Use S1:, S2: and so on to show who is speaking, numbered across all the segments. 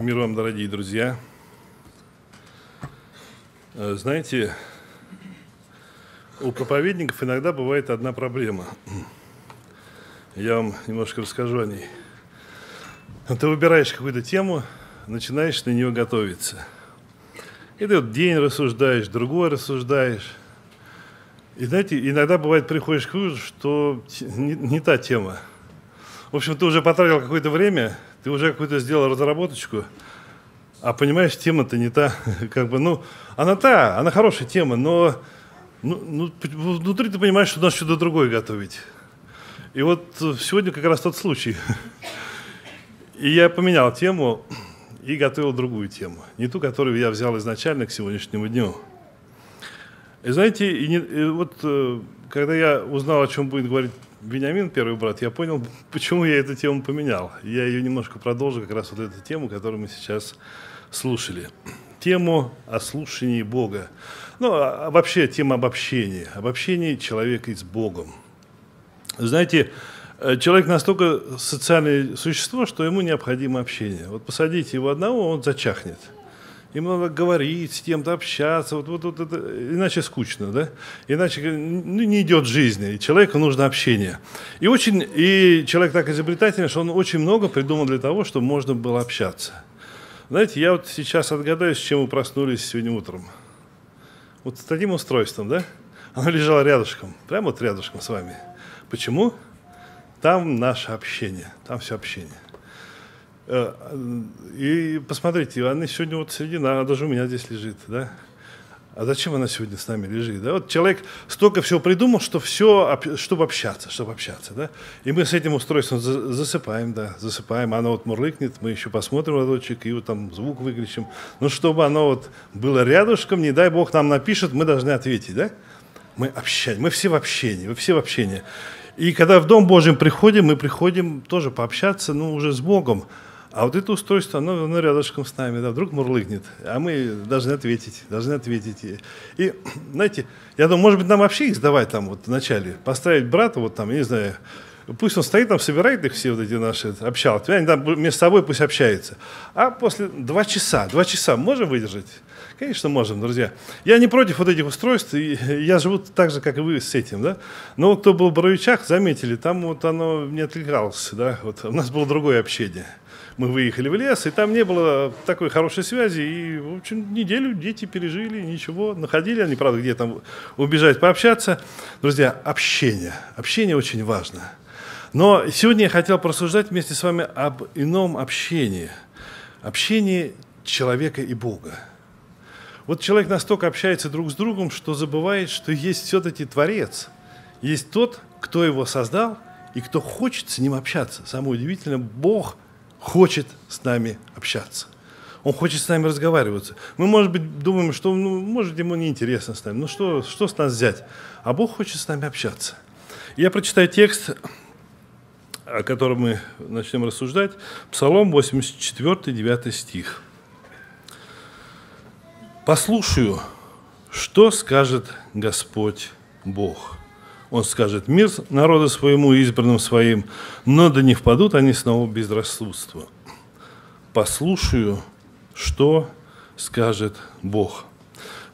S1: Мир вам, дорогие друзья. Э, знаете, у проповедников иногда бывает одна проблема. Я вам немножко расскажу о ней. Ну, ты выбираешь какую-то тему, начинаешь на нее готовиться. И ты вот день рассуждаешь, другой рассуждаешь. И знаете, иногда бывает, приходишь к выводу, что не, не та тема. В общем, ты уже потратил какое-то время, ты уже какую-то сделал разработочку, а понимаешь, тема-то не та, как бы, ну, она та, она хорошая тема, но ну, ну, внутри ты понимаешь, что надо что-то другое готовить. И вот э, сегодня как раз тот случай. И я поменял тему и готовил другую тему. Не ту, которую я взял изначально к сегодняшнему дню. И знаете, и не, и вот э, когда я узнал, о чем будет говорить Вениамин, первый брат, я понял, почему я эту тему поменял. Я ее немножко продолжу, как раз вот эту тему, которую мы сейчас слушали. Тему о слушании Бога. Ну, а, а вообще тема обобщения. Обобщение человека с Богом. Знаете, э, человек настолько социальное существо, что ему необходимо общение. Вот посадите его одного, он зачахнет – им надо говорить с кем-то, общаться, вот, вот, вот это, иначе скучно, да? Иначе ну, не идет жизни. человеку нужно общение. И, очень, и человек так изобретательный, что он очень много придумал для того, чтобы можно было общаться. Знаете, я вот сейчас отгадаю, с чем вы проснулись сегодня утром. Вот с таким устройством, да? Оно лежало рядышком, прямо вот рядышком с вами. Почему? Там наше общение, там все общение. Э, э, и посмотрите, она сегодня вот среди она даже у меня здесь лежит, да? А зачем она сегодня с нами лежит? Да? Вот человек столько всего придумал, что все, чтобы общаться, чтобы общаться. Да? И мы с этим устройством засыпаем, да, засыпаем. Она вот мурлыкнет, мы еще посмотрим разочек, и вот там звук выключим. Но ну, чтобы оно вот было рядышком, не дай бог нам напишет, мы должны ответить. Да? Мы общаемся, мы все в общении, мы все в общении. И когда в Дом Божий приходим, мы приходим тоже пообщаться, ну, уже с Богом. А вот это устройство, оно, оно рядышком с нами, да, вдруг мурлыгнет, а мы должны ответить, должны ответить. И, знаете, я думаю, может быть, нам вообще их сдавать там вот вначале, поставить брата вот там, я не знаю, пусть он стоит там, собирает их все вот эти наши общалки, они там между собой пусть общаются. А после два часа, два часа можем выдержать? Конечно, можем, друзья. Я не против вот этих устройств, и я живу так же, как и вы с этим, да. Но кто был в Боровичах, заметили, там вот оно не отвлекалось, да, вот у нас было другое общение – мы выехали в лес, и там не было такой хорошей связи, и, в общем, неделю дети пережили, ничего, находили они, правда, где там убежать, пообщаться. Друзья, общение, общение очень важно. Но сегодня я хотел просуждать вместе с вами об ином общении, общении человека и Бога. Вот человек настолько общается друг с другом, что забывает, что есть все-таки Творец. Есть тот, кто его создал и кто хочет с ним общаться. Самое удивительное, Бог – хочет с нами общаться. Он хочет с нами разговариваться. Мы, может быть, думаем, что, ну, может, ему неинтересно с нами. Ну, что, что с нас взять? А Бог хочет с нами общаться. Я прочитаю текст, о котором мы начнем рассуждать. Псалом 84, 9 стих. «Послушаю, что скажет Господь Бог». Он скажет мир народу своему, избранным своим, но да не впадут они снова в безрассудство. Послушаю, что скажет Бог.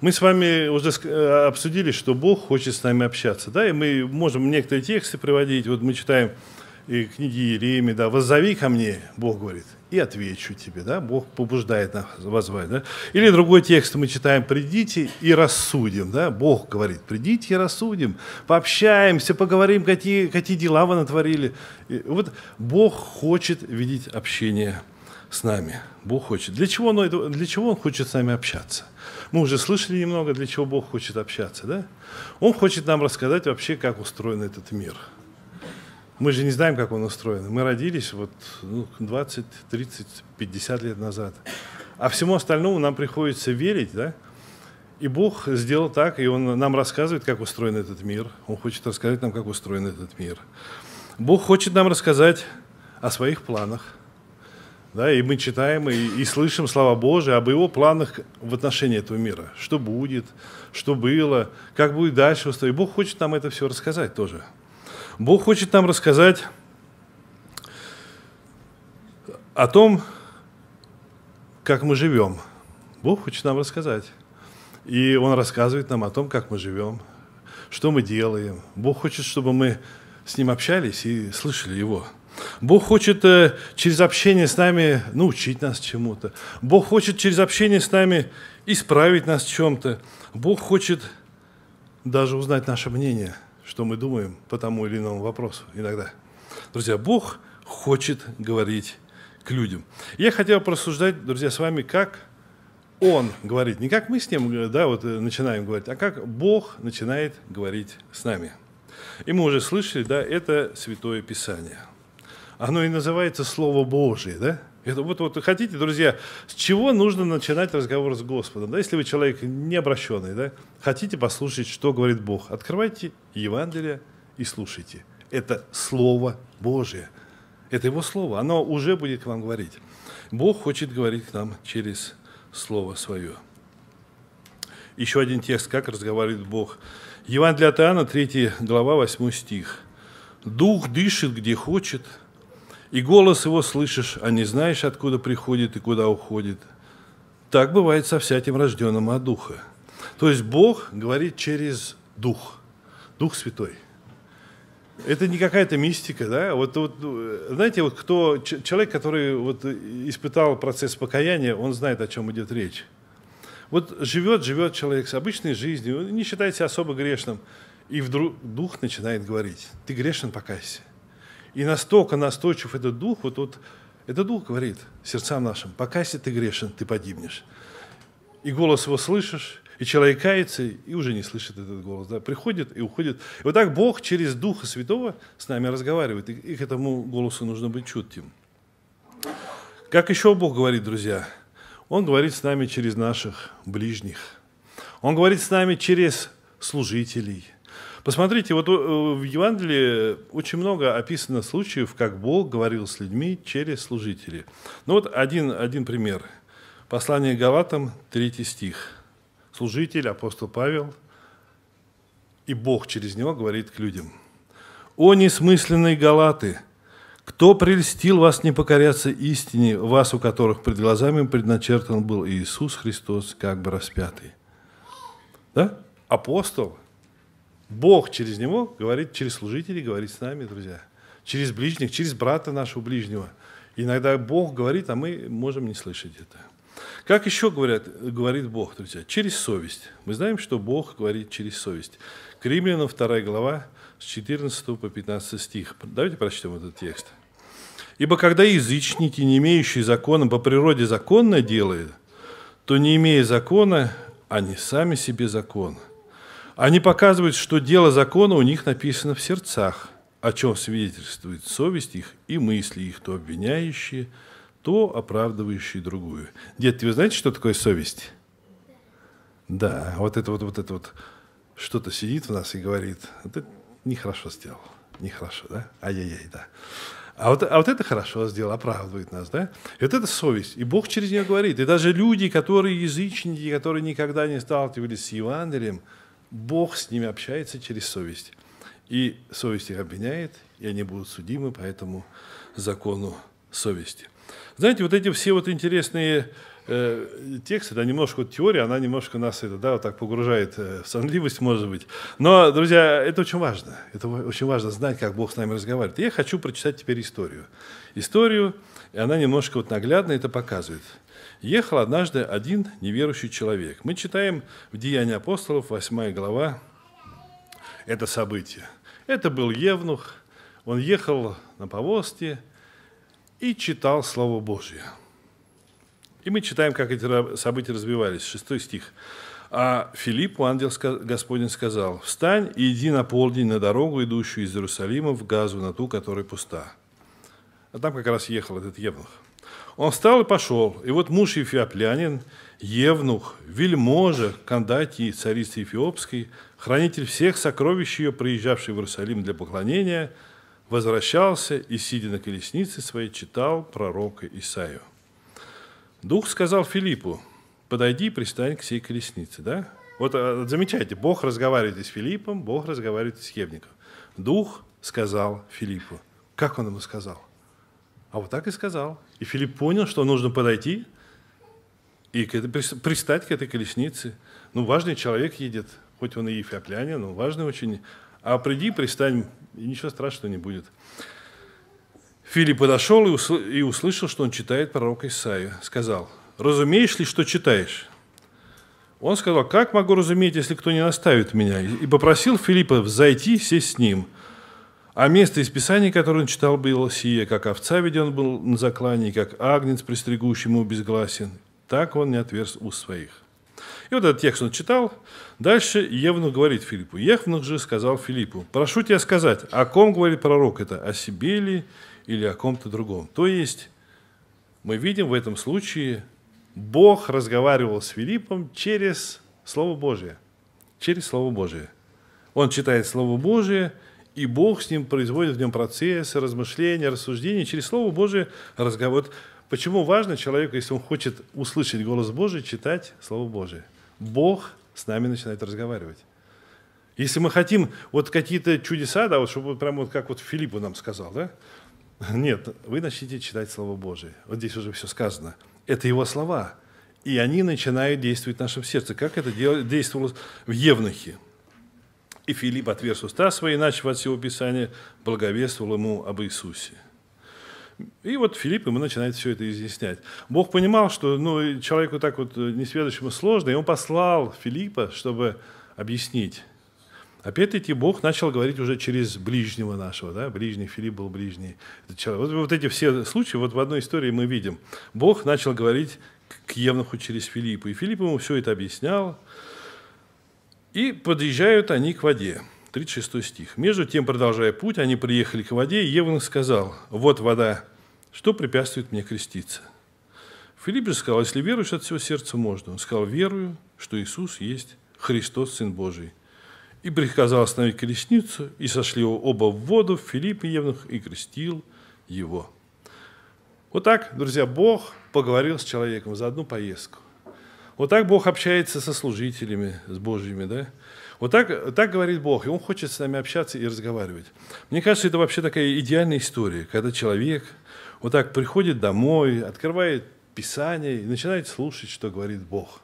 S1: Мы с вами уже э, обсудили, что Бог хочет с нами общаться, да, и мы можем некоторые тексты приводить. Вот мы читаем и книги Иеремии, да, «Воззови ко мне», Бог говорит, и отвечу тебе, да, Бог побуждает нас возвать, да. Или другой текст мы читаем, придите и рассудим, да, Бог говорит, придите и рассудим, пообщаемся, поговорим, какие, какие дела вы натворили. И вот Бог хочет видеть общение с нами. Бог хочет. Для чего, он, для чего Он хочет с нами общаться? Мы уже слышали немного, для чего Бог хочет общаться, да? Он хочет нам рассказать вообще, как устроен этот мир – мы же не знаем, как он устроен. Мы родились вот ну, 20, 30, 50 лет назад. А всему остальному нам приходится верить, да? И Бог сделал так, и Он нам рассказывает, как устроен этот мир. Он хочет рассказать нам, как устроен этот мир. Бог хочет нам рассказать о своих планах. Да, и мы читаем и, и слышим слова Божии об его планах в отношении этого мира. Что будет, что было, как будет дальше. И Бог хочет нам это все рассказать тоже. Бог хочет нам рассказать о том, как мы живем. Бог хочет нам рассказать. И Он рассказывает нам о том, как мы живем, что мы делаем. Бог хочет, чтобы мы с Ним общались и слышали Его. Бог хочет э, через общение с нами научить нас чему-то. Бог хочет через общение с нами исправить нас в чем-то. Бог хочет даже узнать наше мнение – что мы думаем по тому или иному вопросу иногда. Друзья, Бог хочет говорить к людям. Я хотел просуждать, друзья, с вами, как Он говорит. Не как мы с Ним э, да, вот, э, начинаем говорить, а как Бог начинает говорить с нами. И мы уже слышали, да, это Святое Писание. Оно и называется Слово Божие, да? Это вот, вот хотите, друзья, с чего нужно начинать разговор с Господом? Да, если вы человек необращенный, да, хотите послушать, что говорит Бог, открывайте Евангелие и слушайте. Это Слово Божие. Это Его Слово. Оно уже будет к вам говорить. Бог хочет говорить к нам через Слово Свое. Еще один текст, как разговаривает Бог. Евангелие от Иоанна, 3 глава, 8 стих. «Дух дышит, где хочет, и голос его слышишь, а не знаешь, откуда приходит и куда уходит. Так бывает со всяким рожденным от Духа. То есть Бог говорит через Дух, Дух Святой. Это не какая-то мистика, да? Вот, вот знаете, вот кто человек, который вот испытал процесс покаяния, он знает, о чем идет речь. Вот живет, живет человек с обычной жизнью, не считает себя особо грешным, и вдруг Дух начинает говорить: "Ты грешен, покайся". И настолько настойчив этот дух, вот, вот этот дух говорит сердцам нашим, покайся ты грешен, ты погибнешь. И голос его слышишь, и человек кается, и уже не слышит этот голос. Да? Приходит и уходит. И вот так Бог через Духа Святого с нами разговаривает. И, и к этому голосу нужно быть чутким. Как еще Бог говорит, друзья? Он говорит с нами через наших ближних. Он говорит с нами через служителей, Посмотрите, вот э, в Евангелии очень много описано случаев, как Бог говорил с людьми через служителей. Ну вот один, один пример. Послание Галатам, 3 стих. Служитель, апостол Павел, и Бог через него говорит к людям. «О несмысленные галаты! Кто прельстил вас не покоряться истине, вас, у которых пред глазами предначертан был Иисус Христос, как бы распятый?» Да? Апостол – Бог через него говорит, через служителей говорит с нами, друзья. Через ближних, через брата нашего ближнего. Иногда Бог говорит, а мы можем не слышать это. Как еще говорят, говорит Бог, друзья? Через совесть. Мы знаем, что Бог говорит через совесть. К Римлянам 2 глава с 14 по 15 стих. Давайте прочтем этот текст. «Ибо когда язычники, не имеющие закона, по природе законно делают, то, не имея закона, они сами себе закон – они показывают, что дело закона у них написано в сердцах, о чем свидетельствует совесть их и мысли их, то обвиняющие, то оправдывающие другую. Дед, вы знаете, что такое совесть? Да, вот это вот, вот это вот что-то сидит в нас и говорит, "Ты это нехорошо сделал, нехорошо, да? Ай-яй-яй, да. А вот, а вот это хорошо сделал, оправдывает нас, да? И вот это совесть. И Бог через нее говорит. И даже люди, которые язычники, которые никогда не сталкивались с Евангелием, Бог с ними общается через совесть. И совесть их обвиняет, и они будут судимы по этому закону совести. Знаете, вот эти все вот интересные э, тексты, да, немножко вот теория, она немножко нас это, да, вот так погружает э, в сонливость, может быть. Но, друзья, это очень важно. Это очень важно знать, как Бог с нами разговаривает. И я хочу прочитать теперь историю. Историю, и она немножко вот наглядно это показывает. Ехал однажды один неверующий человек. Мы читаем в Деянии апостолов, 8 глава, это событие. Это был Евнух, он ехал на повозке и читал Слово Божье. И мы читаем, как эти события развивались. Шестой стих. А Филиппу ангел Господень сказал, «Встань и иди на полдень на дорогу, идущую из Иерусалима в Газу, на ту, которая пуста». А там как раз ехал этот Евнух – он встал и пошел. И вот муж эфиоплянин, Евнух, вельможа, Кандати, царицы Эфиопской, хранитель всех сокровищ ее, приезжавший в Иерусалим для поклонения, возвращался и, сидя на колеснице своей, читал пророка Исаию. Дух сказал Филиппу, подойди и пристань к сей колеснице. Да? Вот э, замечайте, Бог разговаривает с Филиппом, Бог разговаривает с Евником. Дух сказал Филиппу. Как он ему сказал? – а вот так и сказал. И Филипп понял, что нужно подойти и пристать к этой колеснице. Ну, важный человек едет, хоть он и эфиоплянин, но важный очень. А приди, пристань, и ничего страшного не будет. Филипп подошел и услышал, что он читает пророка Исаию. Сказал, «Разумеешь ли, что читаешь?» Он сказал, «Как могу разуметь, если кто не наставит меня?» И попросил Филиппа взойти, сесть с ним – а место из Писания, которое он читал, было сие, как овца веден был на заклании, как агнец, пристригущему безгласен, так он не отверз уст своих. И вот этот текст он читал. Дальше Евнух говорит Филиппу. Евнух же сказал Филиппу, прошу тебя сказать, о ком говорит пророк это, о себе ли или о ком-то другом. То есть мы видим в этом случае, Бог разговаривал с Филиппом через Слово Божие. Через Слово Божие. Он читает Слово Божие – и Бог с ним производит в нем процессы, размышления, рассуждения через Слово Божие, разговор. Вот почему важно человеку, если он хочет услышать голос Божий, читать Слово Божие? Бог с нами начинает разговаривать. Если мы хотим вот какие-то чудеса, да, вот чтобы прямо вот как вот Филиппу нам сказал, да? Нет, вы начните читать Слово Божие. Вот здесь уже все сказано. Это его слова. И они начинают действовать в нашем сердце. Как это действовало в Евнухе. И Филипп, отверз уста свои, начав от всего Писания, благовествовал ему об Иисусе. И вот Филипп ему начинает все это изъяснять. Бог понимал, что ну, человеку так вот э, несведущему сложно, и он послал Филиппа, чтобы объяснить. Опять-таки Бог начал говорить уже через ближнего нашего, да, ближний, Филипп был ближний. Вот, вот эти все случаи, вот в одной истории мы видим. Бог начал говорить к Евнуху через Филиппа, и Филипп ему все это объяснял. И подъезжают они к воде. 36 стих. «Между тем, продолжая путь, они приехали к воде, и Евнух сказал, «Вот вода, что препятствует мне креститься?» Филипп же сказал, «Если веруешь от всего сердца, можно». Он сказал, «Верую, что Иисус есть Христос, Сын Божий». И приказал остановить колесницу, и сошли оба в воду, Филипп и Евнух, и крестил его. Вот так, друзья, Бог поговорил с человеком за одну поездку. Вот так Бог общается со служителями, с Божьими, да? Вот так, так говорит Бог, и Он хочет с нами общаться и разговаривать. Мне кажется, это вообще такая идеальная история, когда человек вот так приходит домой, открывает Писание и начинает слушать, что говорит Бог.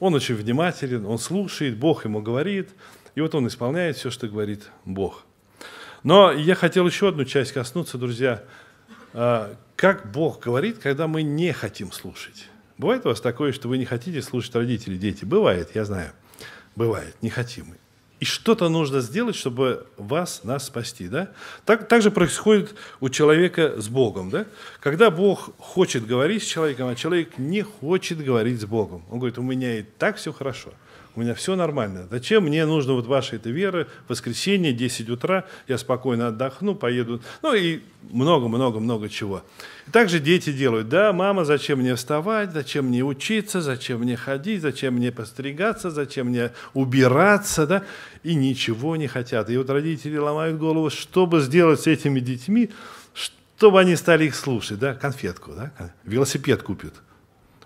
S1: Он очень внимателен, он слушает, Бог ему говорит, и вот он исполняет все, что говорит Бог. Но я хотел еще одну часть коснуться, друзья. А, как Бог говорит, когда мы не хотим слушать? Бывает у вас такое, что вы не хотите слушать родителей, дети? Бывает, я знаю. Бывает, не хотим. И что-то нужно сделать, чтобы вас, нас спасти. Да? Так, так же происходит у человека с Богом. Да? Когда Бог хочет говорить с человеком, а человек не хочет говорить с Богом. Он говорит, у меня и так все хорошо – у меня все нормально. Зачем мне нужно вот вашей этой веры, воскресенье, 10 утра, я спокойно отдохну, поеду, ну и много-много-много чего. И также дети делают, да, мама, зачем мне вставать, зачем мне учиться, зачем мне ходить, зачем мне постригаться, зачем мне убираться, да, и ничего не хотят. И вот родители ломают голову, чтобы сделать с этими детьми, чтобы они стали их слушать, да, конфетку, да, велосипед купят –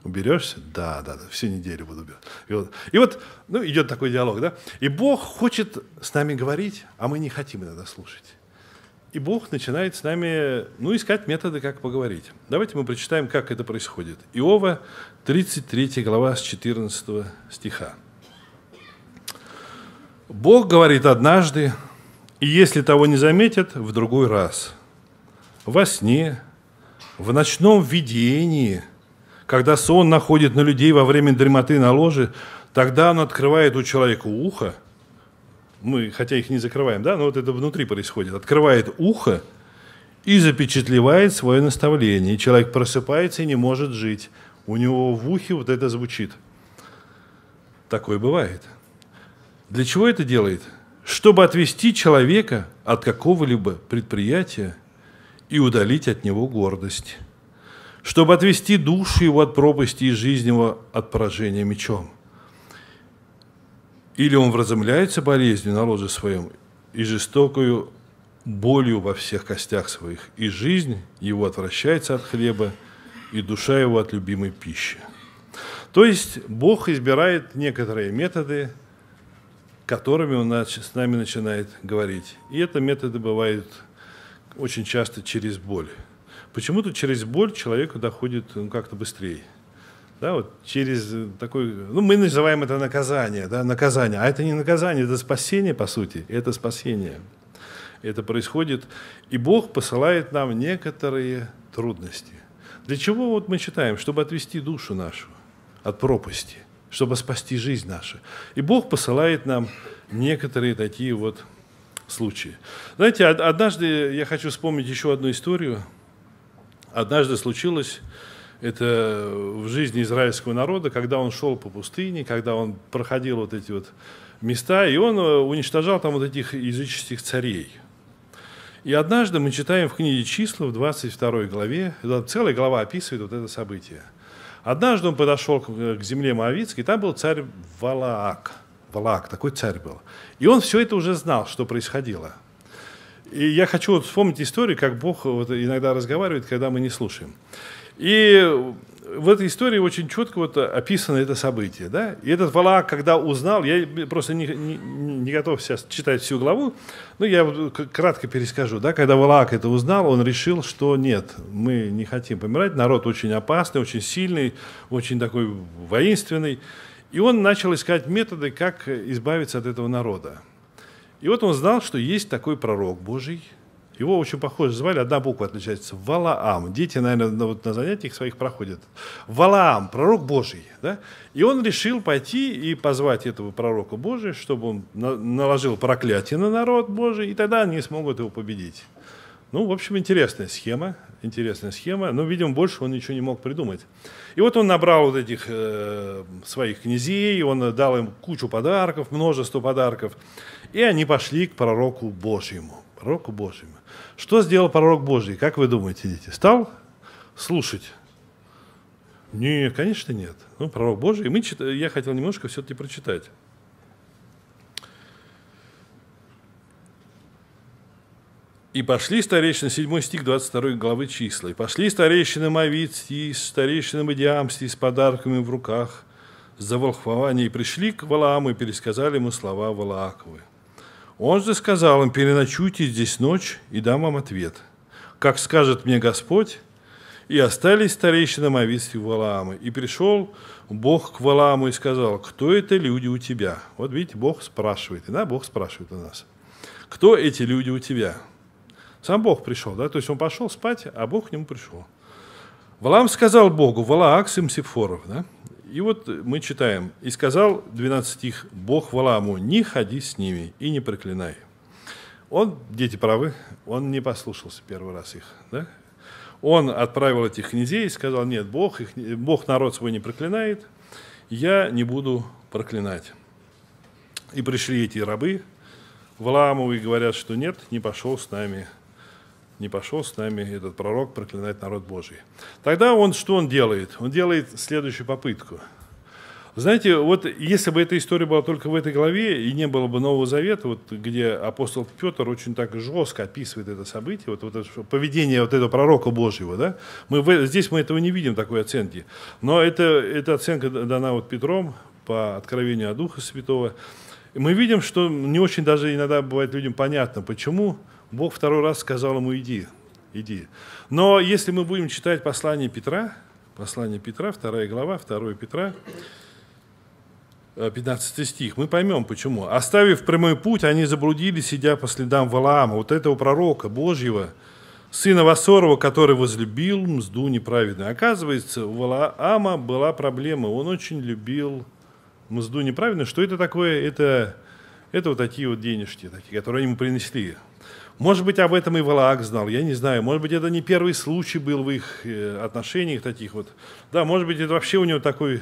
S1: уберешься? Да, да, да, всю неделю буду убирать. И вот, и вот ну, идет такой диалог, да? И Бог хочет с нами говорить, а мы не хотим иногда слушать. И Бог начинает с нами ну, искать методы, как поговорить. Давайте мы прочитаем, как это происходит. Иова, 33 глава, с 14 стиха. «Бог говорит однажды, и если того не заметят, в другой раз. Во сне, в ночном видении – когда сон находит на людей во время дремоты на ложе, тогда он открывает у человека ухо, мы, хотя их не закрываем, да, но вот это внутри происходит, открывает ухо и запечатлевает свое наставление. человек просыпается и не может жить. У него в ухе вот это звучит. Такое бывает. Для чего это делает? Чтобы отвести человека от какого-либо предприятия и удалить от него гордость чтобы отвести душу его от пропасти и жизнь его от поражения мечом. Или он вразумляется болезнью на ложе своем и жестокую болью во всех костях своих, и жизнь его отвращается от хлеба, и душа его от любимой пищи. То есть Бог избирает некоторые методы, которыми он с нами начинает говорить. И это методы бывают очень часто через боль почему-то через боль человеку доходит ну, как-то быстрее. Да, вот через э, такой, ну, мы называем это наказание, да, наказание. А это не наказание, это спасение, по сути, это спасение. Это происходит, и Бог посылает нам некоторые трудности. Для чего вот мы читаем? Чтобы отвести душу нашу от пропасти, чтобы спасти жизнь нашу. И Бог посылает нам некоторые такие вот случаи. Знаете, однажды я хочу вспомнить еще одну историю – однажды случилось это в жизни израильского народа, когда он шел по пустыне, когда он проходил вот эти вот места, и он э, уничтожал там вот этих языческих царей. И однажды мы читаем в книге числа в 22 главе, целая глава описывает вот это событие. Однажды он подошел к э, земле Моавицкой, там был царь Валаак. Валаак, такой царь был. И он все это уже знал, что происходило – и я хочу вот вспомнить историю, как Бог вот иногда разговаривает, когда мы не слушаем. И в этой истории очень четко вот описано это событие. Да? И этот Валаак, когда узнал, я просто не, не, не готов сейчас читать всю главу, но я кратко перескажу. Да? Когда Валаак это узнал, он решил, что нет, мы не хотим помирать, народ очень опасный, очень сильный, очень такой воинственный. И он начал искать методы, как избавиться от этого народа. И вот он знал, что есть такой пророк Божий. Его очень похоже звали, одна буква отличается. Валаам. Дети, наверное, на, вот на занятиях своих проходят. Валаам, пророк Божий. Да? И он решил пойти и позвать этого пророка Божия, чтобы он на, наложил проклятие на народ Божий, и тогда они смогут его победить. Ну, в общем, интересная схема, интересная схема, но, видимо, больше он ничего не мог придумать. И вот он набрал вот этих э, своих князей, он дал им кучу подарков, множество подарков, и они пошли к пророку Божьему. Пророку Божьему. Что сделал пророк Божий? Как вы думаете, дети? Стал слушать? Не, конечно, нет. Ну, пророк Божий. Мы чит... Я хотел немножко все-таки прочитать. И пошли старейшины, 7 стих 22 главы числа, и пошли старейшины и старейшины Мадиамсти с подарками в руках за волхвование, и пришли к Валааму и пересказали ему слова Валааковы. Он же сказал им, переночуйте здесь ночь, и дам вам ответ. Как скажет мне Господь, и остались старейшины Мавитсти в Валаамы. И пришел Бог к Валааму и сказал, кто это люди у тебя? Вот видите, Бог спрашивает, да, Бог спрашивает у нас. Кто эти люди у тебя? Сам Бог пришел, да, то есть он пошел спать, а Бог к нему пришел. Валам сказал Богу, Валаак сын Сепфоров, да, и вот мы читаем, и сказал 12 стих, Бог Валааму, не ходи с ними и не проклинай. Он, дети правы, он не послушался первый раз их, да, он отправил этих князей и сказал, нет, Бог, их, Бог народ свой не проклинает, я не буду проклинать. И пришли эти рабы Валаамовы и говорят, что нет, не пошел с нами не пошел с нами этот пророк проклинать народ Божий. Тогда он что он делает? Он делает следующую попытку. Знаете, вот если бы эта история была только в этой главе, и не было бы Нового Завета, вот где апостол Петр очень так жестко описывает это событие, вот, вот это поведение вот этого пророка Божьего, да, мы в, здесь мы этого не видим, такой оценки. Но это, эта оценка дана вот Петром по откровению от Духа Святого. И мы видим, что не очень даже иногда бывает людям понятно, почему Бог второй раз сказал ему, иди, иди. Но если мы будем читать послание Петра, послание Петра, вторая глава, 2 Петра, 15 э, стих, мы поймем почему. «Оставив прямой путь, они заблудились, сидя по следам Валаама». Вот этого пророка Божьего, сына Васорова, который возлюбил мзду неправедную. Оказывается, у Валаама была проблема. Он очень любил мзду неправедную. Что это такое? Это, это вот такие вот денежки, такие, которые ему принесли. Может быть, об этом и Валаак знал, я не знаю. Может быть, это не первый случай был в их э, отношениях таких вот. Да, может быть, это вообще у него такой,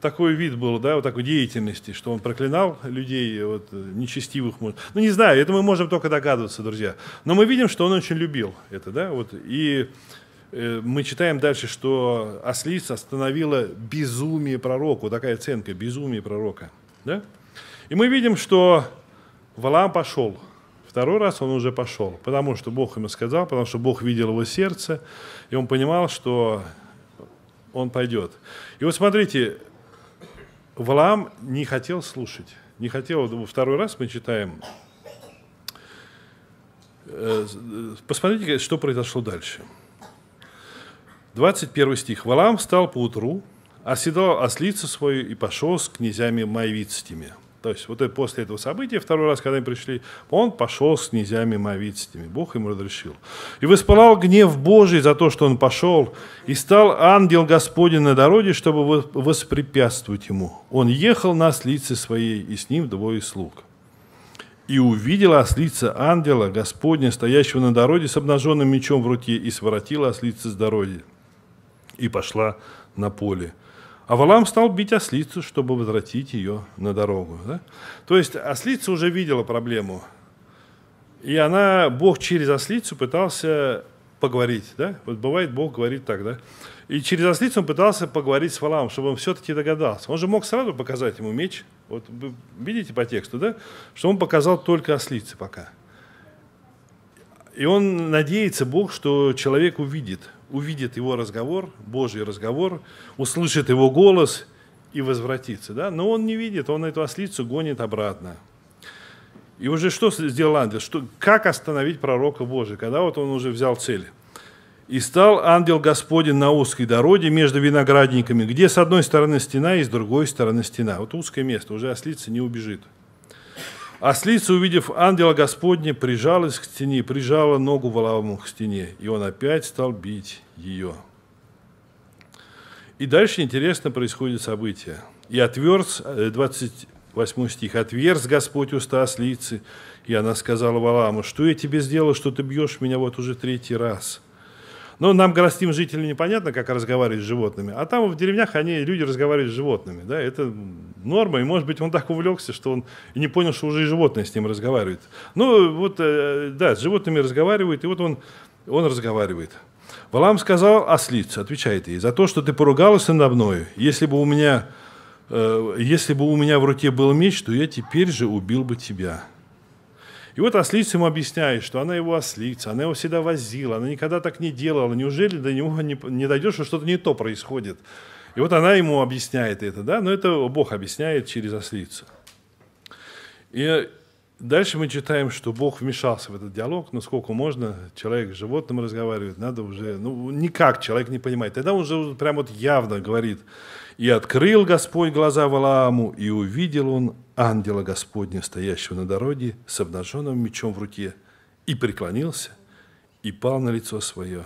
S1: такой вид был, да, вот такой деятельности, что он проклинал людей, э, вот, э, нечестивых. Ну, не знаю, это мы можем только догадываться, друзья. Но мы видим, что он очень любил это, да, вот. И мы читаем дальше, что ослица остановила безумие пророка. Вот такая оценка, безумие пророка. Да? И мы видим, что Валаам пошел – Второй раз он уже пошел, потому что Бог ему сказал, потому что Бог видел его сердце, и он понимал, что он пойдет. И вот смотрите, Валаам не хотел слушать, не хотел, второй раз мы читаем, э, посмотрите, что произошло дальше. 21 стих. «Валаам встал поутру, оседал ослицу свою и пошел с князями моевицкими». То есть вот и после этого события, второй раз, когда они пришли, он пошел с князями мавицитями. Бог ему разрешил. «И воспылал гнев Божий за то, что он пошел, и стал ангел Господень на дороге, чтобы воспрепятствовать ему. Он ехал на ослице своей, и с ним двое слуг» и увидела ослица ангела Господня, стоящего на дороге с обнаженным мечом в руке, и своротила ослица с дороги, и пошла на поле. А Валам стал бить ослицу, чтобы возвратить ее на дорогу. Да? То есть ослица уже видела проблему. И она, Бог через ослицу пытался поговорить. Да? Вот бывает, Бог говорит так. Да? И через ослицу он пытался поговорить с Валаамом, чтобы он все-таки догадался. Он же мог сразу показать ему меч. Вот вы видите по тексту, да? что он показал только ослицы пока. И он надеется, Бог, что человек увидит увидит его разговор, Божий разговор, услышит его голос и возвратится. Да? Но он не видит, он эту ослицу гонит обратно. И уже что сделал ангел? Что, как остановить пророка Божия, когда вот он уже взял цель? «И стал ангел Господень на узкой дороге между виноградниками, где с одной стороны стена и с другой стороны стена». Вот узкое место, уже ослица не убежит. Ослица, а увидев ангела Господня, прижалась к стене, прижала ногу валавому к стене, и он опять стал бить ее. И дальше интересно происходит событие. И отверз, 28 э, стих, «Отверз Господь уста ослицы, и она сказала Валаму, что я тебе сделала, что ты бьешь меня вот уже третий раз». Но ну, нам, городским жителям, непонятно, как разговаривать с животными. А там в деревнях они, люди разговаривают с животными. Да? Это норма. И, может быть, он так увлекся, что он и не понял, что уже и животные с ним разговаривают. Ну, вот, э, да, с животными разговаривают. И вот он, он разговаривает. Валам сказал ослицу, отвечает ей, за то, что ты поругалась надо мною, если бы у меня, э, если бы у меня в руке был меч, то я теперь же убил бы тебя. И вот ослицу ему объясняет, что она его ослица, она его всегда возила, она никогда так не делала, неужели до него не, не дойдешь, что что-то не то происходит? И вот она ему объясняет это, да, но это Бог объясняет через ослицу. И Дальше мы читаем, что Бог вмешался в этот диалог, насколько можно, человек с животным разговаривает, надо уже, ну, никак человек не понимает. Тогда он же прям вот явно говорит, «И открыл Господь глаза Валааму, и увидел он ангела Господня, стоящего на дороге, с обнаженным мечом в руке, и преклонился, и пал на лицо свое».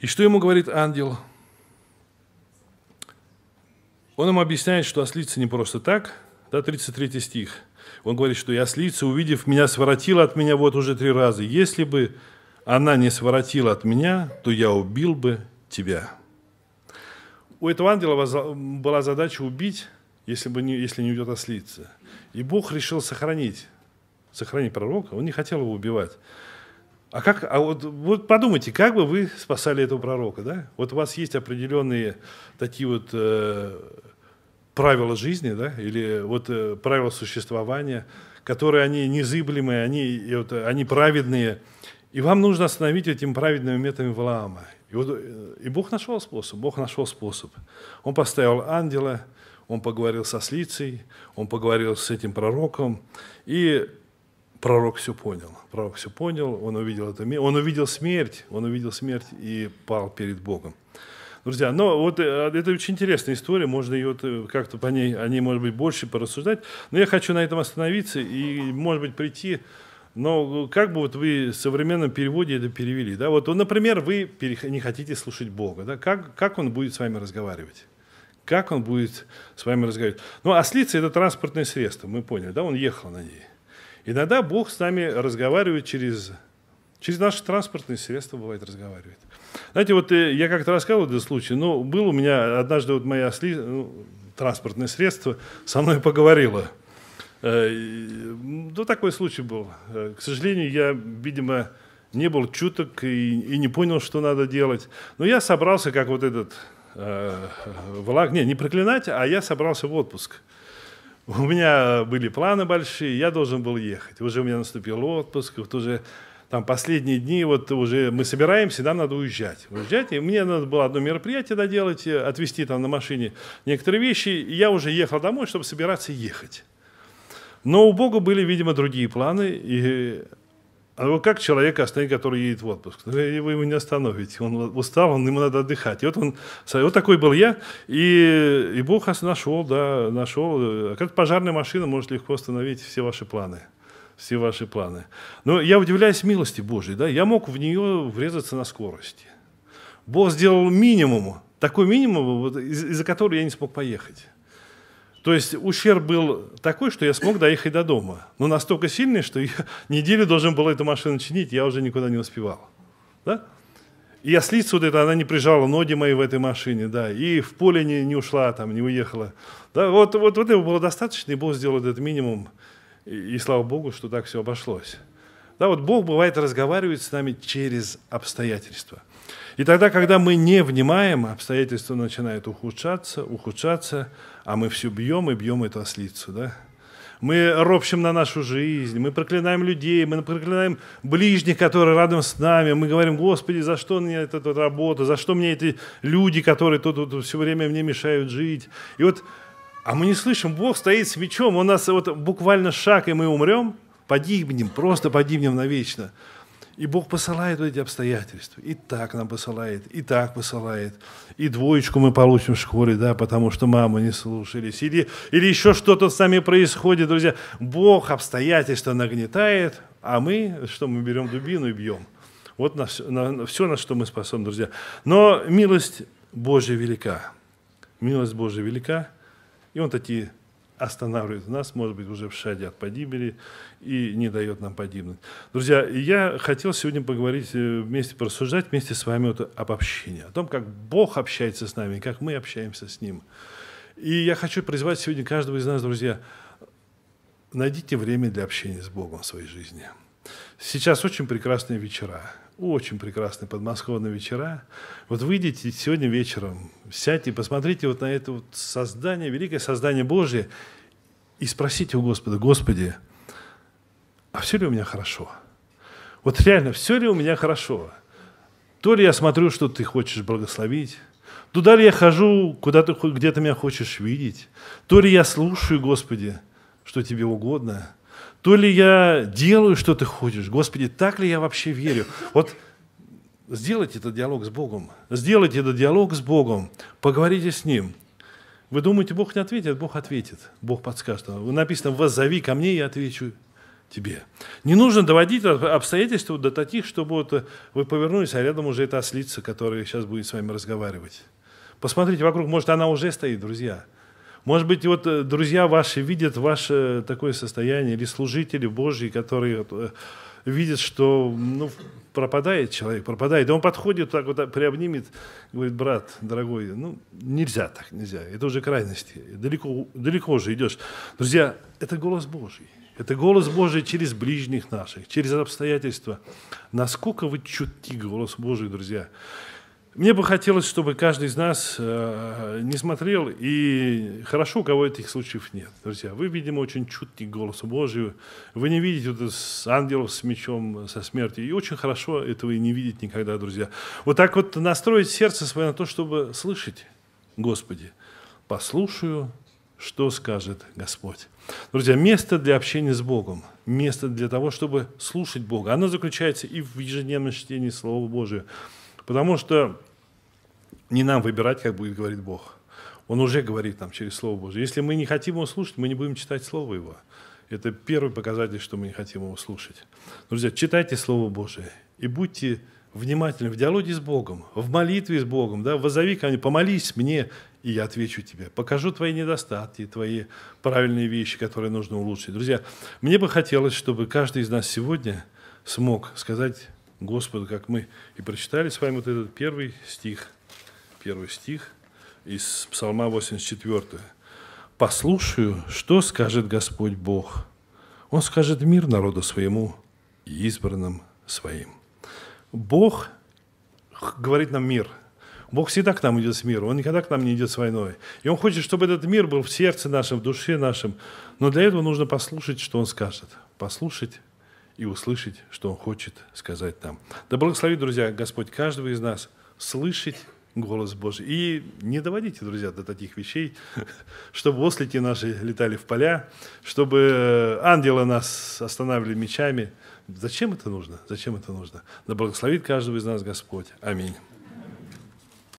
S1: И что ему говорит ангел? Он ему объясняет, что ослица не просто так – да, 33 стих. Он говорит, что и ослица, увидев меня, своротила от меня вот уже три раза. Если бы она не своротила от меня, то я убил бы тебя. У этого ангела была задача убить, если, бы не, если не уйдет ослица. И Бог решил сохранить, сохранить пророка. Он не хотел его убивать. А как, а вот, вот подумайте, как бы вы спасали этого пророка, да? Вот у вас есть определенные такие вот э, правила жизни, да, или вот э, правила существования, которые они незыблемые, они, и вот, э, они праведные. И вам нужно остановить этим праведными методами Валаама. И, вот, э, и Бог нашел способ, Бог нашел способ. Он поставил ангела, он поговорил со Слицей, он поговорил с этим пророком, и пророк все понял. Пророк все понял, он увидел это, он увидел смерть, он увидел смерть и пал перед Богом друзья. ну вот э, а, это очень интересная история, можно ее э, как-то по ней, о ней, может быть, больше порассуждать. Но я хочу на этом остановиться и, может быть, прийти но э, как бы вот вы в современном переводе это перевели? Да? Вот, ну, например, вы не хотите слушать Бога. Да? Как, как Он будет с вами разговаривать? Как Он будет с вами разговаривать? Ну, ослица а – это транспортное средство, мы поняли, да? Он ехал на ней. Иногда Бог с нами разговаривает через, через наши транспортные средства, бывает, разговаривает. Знаете, вот э, я как-то рассказывал этот случай, но был у меня однажды вот моя осли, ну, транспортное средство со мной поговорило. Э, ну, такой случай был. Э, к сожалению, я, видимо, не был чуток и, и не понял, что надо делать. Но я собрался, как вот этот э, влаг, не, не проклинать, а я собрался в отпуск. У меня были планы большие, я должен был ехать. Уже у меня наступил отпуск, вот уже там последние дни вот уже мы собираемся, нам надо уезжать. Уезжать, и мне надо было одно мероприятие доделать, э, отвезти там на машине некоторые вещи, и я уже ехал домой, чтобы собираться ехать. Но у Бога были, видимо, другие планы, и а вот как человека остановить, который едет в отпуск? Ну, вы его не остановите. Он устал, он, ему надо отдыхать. И вот, он, вот такой был я. И, и Бог нас нашел, да, нашел. Э, как пожарная машина может легко остановить все ваши планы все ваши планы. Но я удивляюсь милости Божьей, да, я мог в нее врезаться на скорости. Бог сделал минимум, такой минимум, вот, из- из-за которого я не смог поехать. То есть ущерб был такой, что я смог доехать до дома. Но настолько сильный, что я неделю должен был эту машину чинить, я уже никуда не успевал. Да? И слиться вот это, она не прижала ноги мои в этой машине, да, и в поле не, не ушла там, не уехала. Да, вот, вот, вот этого было достаточно, и Бог сделал этот минимум – и, слава Богу, что так все обошлось. Да, вот Бог бывает разговаривает с нами через обстоятельства. И тогда, когда мы не внимаем, обстоятельства начинают ухудшаться, ухудшаться, а мы все бьем и бьем эту ослицу, да? Мы ропщем на нашу жизнь, мы проклинаем людей, мы проклинаем ближних, которые рядом с нами. Мы говорим, Господи, за что мне эта, эта работа, за что мне эти люди, которые тут, тут все время мне мешают жить. И вот а мы не слышим, Бог стоит с мечом, у нас вот буквально шаг, и мы умрем, погибнем, просто погибнем навечно. И Бог посылает вот эти обстоятельства. И так нам посылает, и так посылает. И двоечку мы получим в школе, да, потому что мамы не слушались. Или, или еще что-то с нами происходит, друзья. Бог обстоятельства нагнетает, а мы, что мы берем дубину и бьем. Вот на, на, на все, на что мы способны, друзья. Но милость Божья велика. Милость Божья велика – и он такие останавливает нас, может быть, уже в шаде от погибели и не дает нам погибнуть. Друзья, я хотел сегодня поговорить э, вместе, порассуждать вместе с вами вот об общении, о том, как Бог общается с нами, как мы общаемся с Ним. И я хочу призвать сегодня каждого из нас, друзья, найдите время для общения с Богом в своей жизни. Сейчас очень прекрасные вечера. Очень прекрасные подмосковные вечера. Вот выйдите сегодня вечером, сядьте, посмотрите вот на это вот создание, великое создание Божье, и спросите у Господа, Господи, а все ли у меня хорошо? Вот реально, все ли у меня хорошо? То ли я смотрю, что ты хочешь благословить, туда ли я хожу, куда ты, где ты меня хочешь видеть, то ли я слушаю, Господи, что тебе угодно – то ли я делаю, что ты хочешь. Господи, так ли я вообще верю? Вот сделайте этот диалог с Богом. Сделайте этот диалог с Богом. Поговорите с Ним. Вы думаете, Бог не ответит? Бог ответит. Бог подскажет. Написано, «Воззови ко мне, я отвечу тебе». Не нужно доводить обстоятельства до таких, чтобы вот вы повернулись, а рядом уже эта ослица, которая сейчас будет с вами разговаривать. Посмотрите вокруг, может, она уже стоит, друзья. Может быть, вот э, друзья ваши видят ваше э, такое состояние, или служители Божьи, которые э, видят, что ну, пропадает человек, пропадает. И он подходит, так вот а, приобнимет, говорит, брат, дорогой, ну, нельзя так, нельзя. Это уже крайности. Далеко, далеко же идешь. Друзья, это голос Божий. Это голос Божий через ближних наших, через обстоятельства. Насколько вы чутки голос Божий, друзья. Мне бы хотелось, чтобы каждый из нас э, не смотрел, и хорошо, у кого этих случаев нет. Друзья, вы, видимо, очень чуткий голос. голосу вы не видите вот с ангелов с мечом, со смертью, и очень хорошо этого и не видеть никогда, друзья. Вот так вот настроить сердце свое на то, чтобы слышать, Господи, послушаю, что скажет Господь. Друзья, место для общения с Богом, место для того, чтобы слушать Бога, оно заключается и в ежедневном чтении Слова Божия, Потому что не нам выбирать, как будет говорить Бог. Он уже говорит нам через Слово Божье. Если мы не хотим его слушать, мы не будем читать Слово Его. Это первый показатель, что мы не хотим его слушать. Друзья, читайте Слово Божие и будьте внимательны в диалоге с Богом, в молитве с Богом. Да? Возови ко мне, помолись мне, и я отвечу тебе. Покажу твои недостатки, твои правильные вещи, которые нужно улучшить. Друзья, мне бы хотелось, чтобы каждый из нас сегодня смог сказать Господа, как мы и прочитали с вами вот этот первый стих, первый стих из Псалма 84. «Послушаю, что скажет Господь Бог. Он скажет мир народу своему и избранным своим». Бог говорит нам мир – Бог всегда к нам идет с миром, Он никогда к нам не идет с войной. И Он хочет, чтобы этот мир был в сердце нашем, в душе нашем. Но для этого нужно послушать, что Он скажет. Послушать и услышать, что Он хочет сказать нам. Да благословит, друзья, Господь каждого из нас слышать голос Божий. И не доводите, друзья, до таких вещей, чтобы ослики наши летали в поля, чтобы э, ангелы нас останавливали мечами. Зачем это нужно? Зачем это нужно? Да благословит каждого из нас Господь. Аминь.